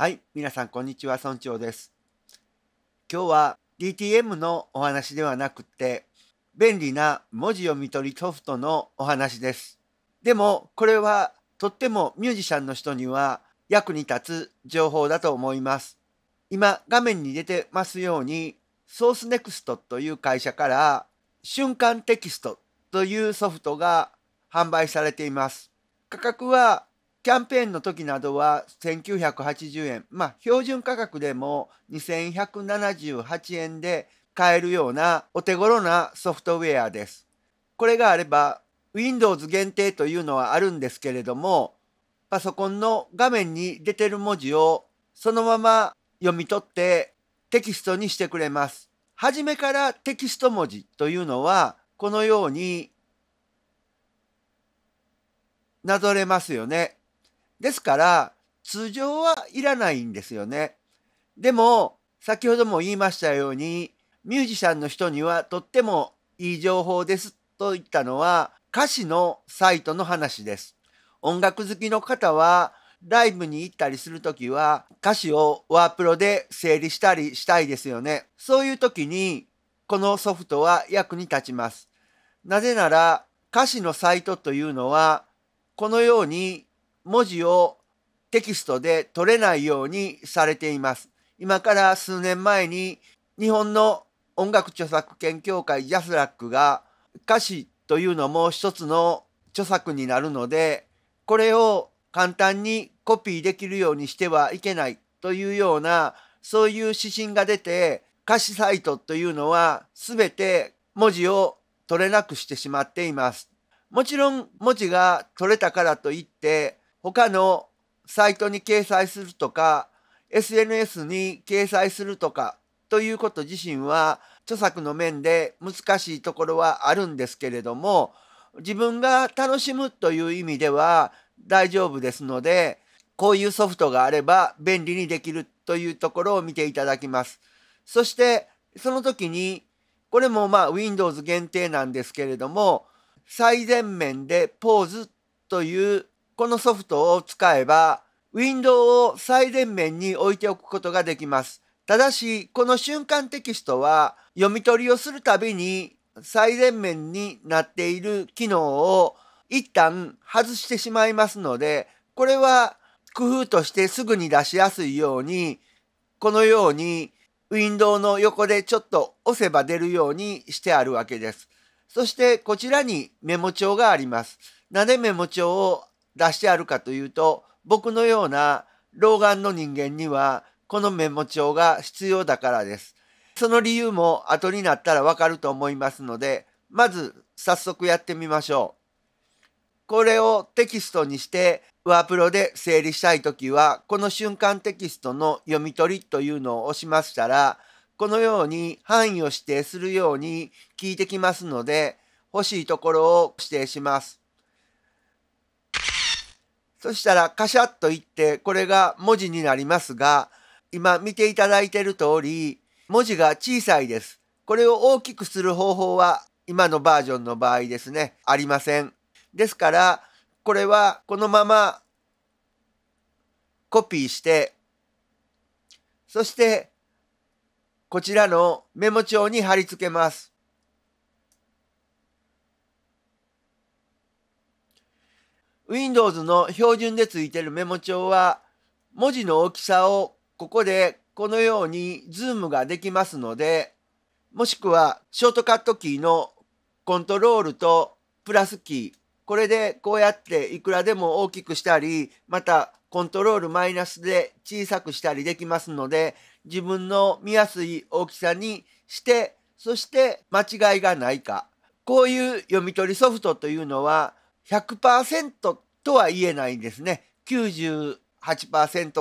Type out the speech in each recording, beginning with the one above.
はい、皆さんこんにちは、村長です。今日は DTM のお話ではなくて、便利な文字読み取りソフトのお話です。でも、これはとってもミュージシャンの人には役に立つ情報だと思います。今、画面に出てますように、ソースネクストという会社から瞬間テキストというソフトが販売されています。価格はキャンペーンの時などは1980円、まあ、標準価格でも2178円で買えるようなお手頃なソフトウェアです。これがあれば Windows 限定というのはあるんですけれども、パソコンの画面に出てる文字をそのまま読み取ってテキストにしてくれます。はじめからテキスト文字というのはこのようになぞれますよね。ですから、通常はいらないんですよね。でも、先ほども言いましたように、ミュージシャンの人にはとってもいい情報ですと言ったのは歌詞のサイトの話です。音楽好きの方はライブに行ったりするときは歌詞をワープロで整理したりしたいですよね。そういうときにこのソフトは役に立ちます。なぜなら歌詞のサイトというのはこのように文字をテキストで取れないようにされています。今から数年前に日本の音楽著作権協会ジャスラックが歌詞というのも一つの著作になるのでこれを簡単にコピーできるようにしてはいけないというようなそういう指針が出て歌詞サイトというのは全て文字を取れなくしてしまっています。もちろん文字が取れたからといって他のサイトに掲載するとか SNS に掲載するとかということ自身は著作の面で難しいところはあるんですけれども自分が楽しむという意味では大丈夫ですのでこういうソフトがあれば便利にできるというところを見ていただきます。そしてその時にこれもまあ Windows 限定なんですけれども最前面でポーズというこのソフトを使えば、ウィンドウを最前面に置いておくことができます。ただし、この瞬間テキストは、読み取りをするたびに最前面になっている機能を一旦外してしまいますので、これは工夫としてすぐに出しやすいように、このようにウィンドウの横でちょっと押せば出るようにしてあるわけです。そしてこちらにメモ帳があります。なぜメモ帳を出してあるかというと、僕のような老眼の人間にはこのメモ帳が必要だからです。その理由も後になったらわかると思いますので、まず早速やってみましょう。これをテキストにしてワープロで整理したいときは、この瞬間テキストの読み取りというのを押しましたら、このように範囲を指定するように聞いてきますので、欲しいところを指定します。そしたらカシャッといって、これが文字になりますが、今見ていただいている通り、文字が小さいです。これを大きくする方法は、今のバージョンの場合ですね、ありません。ですから、これはこのままコピーして、そして、こちらのメモ帳に貼り付けます。Windows の標準でついてるメモ帳は文字の大きさをここでこのようにズームができますのでもしくはショートカットキーのコントロールとプラスキーこれでこうやっていくらでも大きくしたりまたコントロールマイナスで小さくしたりできますので自分の見やすい大きさにしてそして間違いがないかこういう読み取りソフトというのは100%とは言えないんですね。98%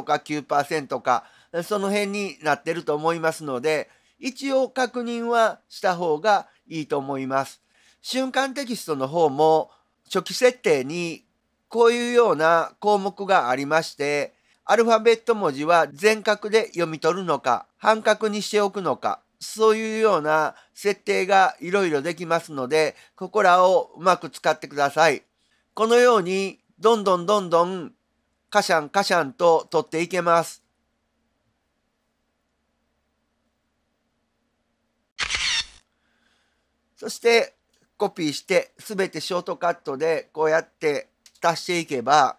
か9%か、その辺になってると思いますので、一応確認はした方がいいと思います。瞬間テキストの方も初期設定にこういうような項目がありまして、アルファベット文字は全角で読み取るのか、半角にしておくのか、そういうような設定がいろいろできますので、ここらをうまく使ってください。このようにどんどんどんどんカシャンカシャンと取っていけます。そしてコピーして全てショートカットでこうやって足していけば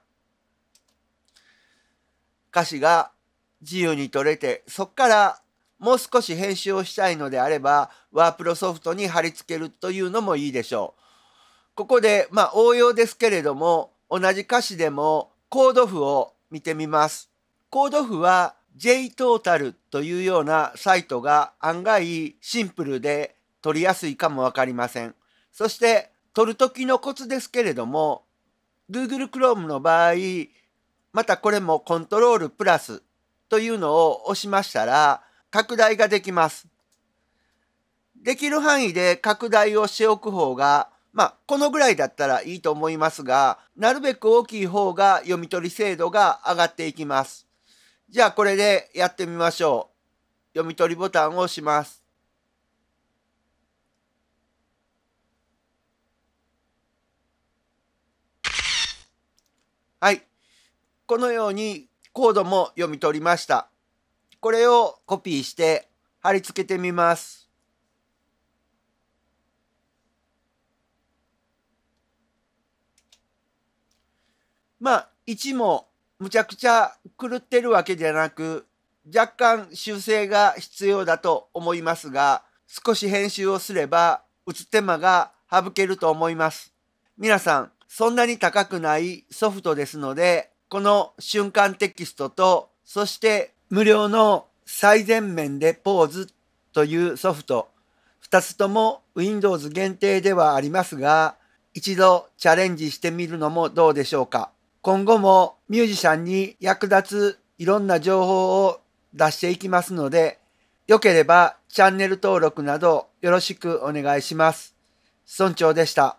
歌詞が自由に取れてそっからもう少し編集をしたいのであればワープロソフトに貼り付けるというのもいいでしょう。ここで、まあ、応用ですけれども、同じ歌詞でもコード譜を見てみます。コード譜は JTotal というようなサイトが案外シンプルで取りやすいかもわかりません。そして取る時のコツですけれども Google Chrome の場合またこれもコントロールプラスというのを押しましたら拡大ができます。できる範囲で拡大をしておく方がまあ、このぐらいだったらいいと思いますが、なるべく大きい方が読み取り精度が上がっていきます。じゃあこれでやってみましょう。読み取りボタンを押します。はい。このようにコードも読み取りました。これをコピーして貼り付けてみます。まあ、1もむちゃくちゃ狂ってるわけじゃなく、若干修正が必要だと思いますが、少し編集をすれば、打つ手間が省けると思います。皆さん、そんなに高くないソフトですので、この瞬間テキストと、そして無料の最前面でポーズというソフト、2つとも Windows 限定ではありますが、一度チャレンジしてみるのもどうでしょうか。今後もミュージシャンに役立ついろんな情報を出していきますので、よければチャンネル登録などよろしくお願いします。村長でした。